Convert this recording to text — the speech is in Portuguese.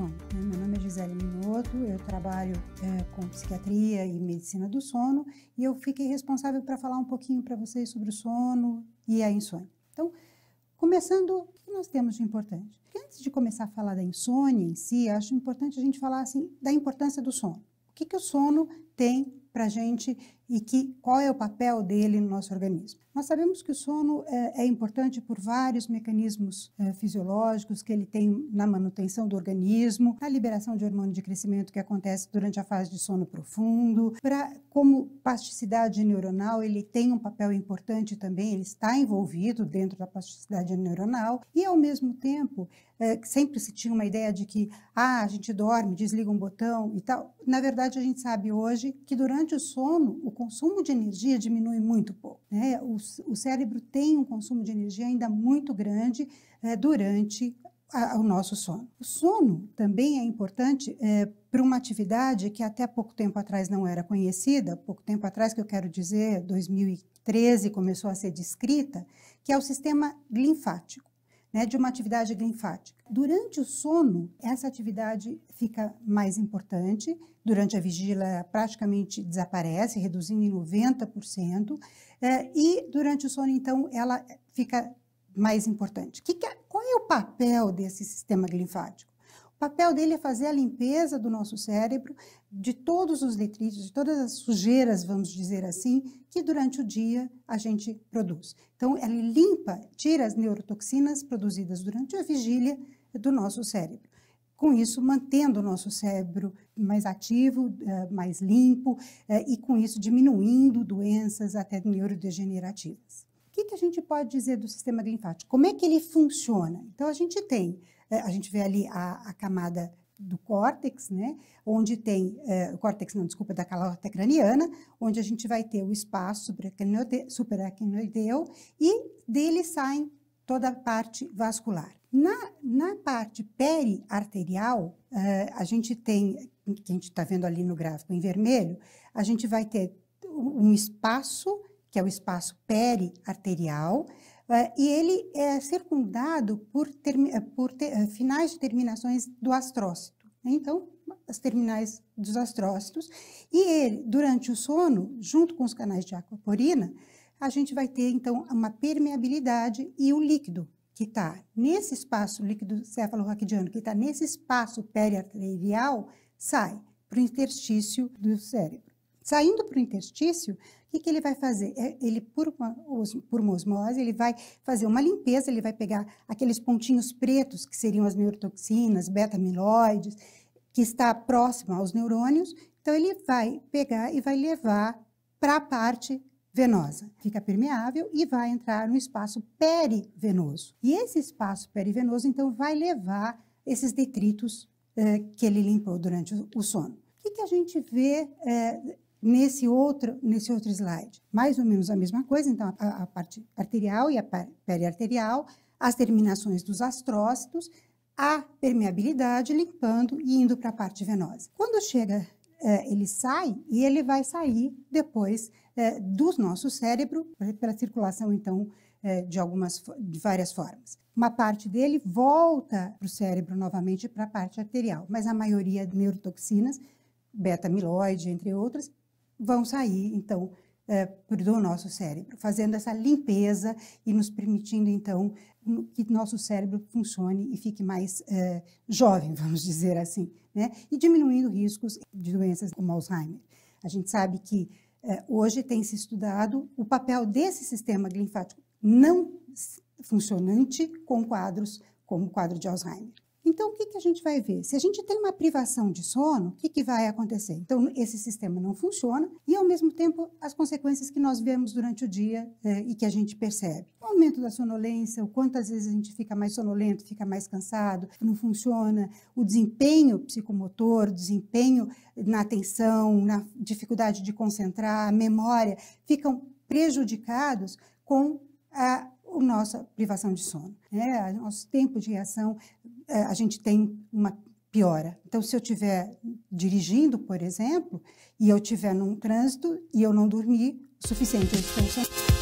Né? Meu nome é Gisele Minotto, eu trabalho é, com psiquiatria e medicina do sono e eu fiquei responsável para falar um pouquinho para vocês sobre o sono e a insônia. Então, começando, o que nós temos de importante? Antes de começar a falar da insônia em si, acho importante a gente falar assim da importância do sono. O que, que o sono tem para a gente e que, qual é o papel dele no nosso organismo. Nós sabemos que o sono é, é importante por vários mecanismos é, fisiológicos que ele tem na manutenção do organismo, na liberação de hormônio de crescimento que acontece durante a fase de sono profundo, para como plasticidade neuronal ele tem um papel importante também, ele está envolvido dentro da plasticidade neuronal e ao mesmo tempo é, sempre se tinha uma ideia de que ah, a gente dorme, desliga um botão e tal. Na verdade a gente sabe hoje que durante o sono o consumo de energia diminui muito pouco. Né? O, o cérebro tem um consumo de energia ainda muito grande é, durante a, nosso sono. O sono também é importante é, para uma atividade que até pouco tempo atrás não era conhecida, pouco tempo atrás que eu quero dizer, 2013 começou a ser descrita, que é o sistema linfático né, de uma atividade linfática. Durante o sono, essa atividade fica mais importante, durante a vigília praticamente desaparece, reduzindo em 90%, é, e durante o sono, então, ela fica mais importante. Que que, é, qual é o papel desse sistema linfático? O papel dele é fazer a limpeza do nosso cérebro, de todos os detritos, de todas as sujeiras, vamos dizer assim, que durante o dia a gente produz. Então, ele limpa, tira as neurotoxinas produzidas durante a vigília do nosso cérebro. Com isso, mantendo o nosso cérebro mais ativo, eh, mais limpo, eh, e com isso diminuindo doenças até neurodegenerativas. O que a gente pode dizer do sistema linfático? Como é que ele funciona? Então, a gente tem é, a gente vê ali a, a camada do córtex, né, onde tem, uh, córtex não, desculpa, da calota craniana, onde a gente vai ter o espaço supracnioideu e dele saem toda a parte vascular. Na, na parte periarterial, uh, a gente tem, que a gente está vendo ali no gráfico em vermelho, a gente vai ter um espaço, que é o espaço periarterial, ah, e ele é circundado por, eh, por eh, finais de terminações do astrócito. Né? Então, as terminais dos astrócitos. E ele, durante o sono, junto com os canais de aquaporina, a gente vai ter, então, uma permeabilidade e o líquido que está nesse espaço líquido cefalorraquidiano, que está nesse espaço periarterial, sai para o interstício do cérebro. Saindo para o interstício, o que, que ele vai fazer? É, ele, por, uma, por uma osmose, ele vai fazer uma limpeza, ele vai pegar aqueles pontinhos pretos, que seriam as neurotoxinas, beta-amiloides, que está próximo aos neurônios. Então, ele vai pegar e vai levar para a parte venosa. Fica permeável e vai entrar no espaço perivenoso. E esse espaço perivenoso, então, vai levar esses detritos eh, que ele limpou durante o sono. O que, que a gente vê eh, nesse outro, nesse outro slide. Mais ou menos a mesma coisa, então a, a parte arterial e a periarterial, as terminações dos astrócitos, a permeabilidade, limpando e indo para a parte venosa. Quando chega, eh, ele sai e ele vai sair depois eh, do nosso cérebro, pela circulação, então, eh, de algumas, de várias formas. Uma parte dele volta para o cérebro novamente para a parte arterial, mas a maioria de neurotoxinas, beta-amiloide, entre outras, vão sair, então, é, do nosso cérebro, fazendo essa limpeza e nos permitindo, então, que nosso cérebro funcione e fique mais é, jovem, vamos dizer assim, né? E diminuindo riscos de doenças como Alzheimer. A gente sabe que é, hoje tem se estudado o papel desse sistema linfático não funcionante com quadros como o quadro de Alzheimer. Então, o que, que a gente vai ver? Se a gente tem uma privação de sono, o que, que vai acontecer? Então, esse sistema não funciona e, ao mesmo tempo, as consequências que nós vemos durante o dia eh, e que a gente percebe. O aumento da sonolência, o quanto às vezes a gente fica mais sonolento, fica mais cansado, não funciona, o desempenho psicomotor, desempenho na atenção, na dificuldade de concentrar, a memória, ficam prejudicados com a, a nossa privação de sono. Né? O nosso tempo de reação é, a gente tem uma piora. Então, se eu estiver dirigindo, por exemplo, e eu estiver num trânsito e eu não dormir o suficiente, eu estou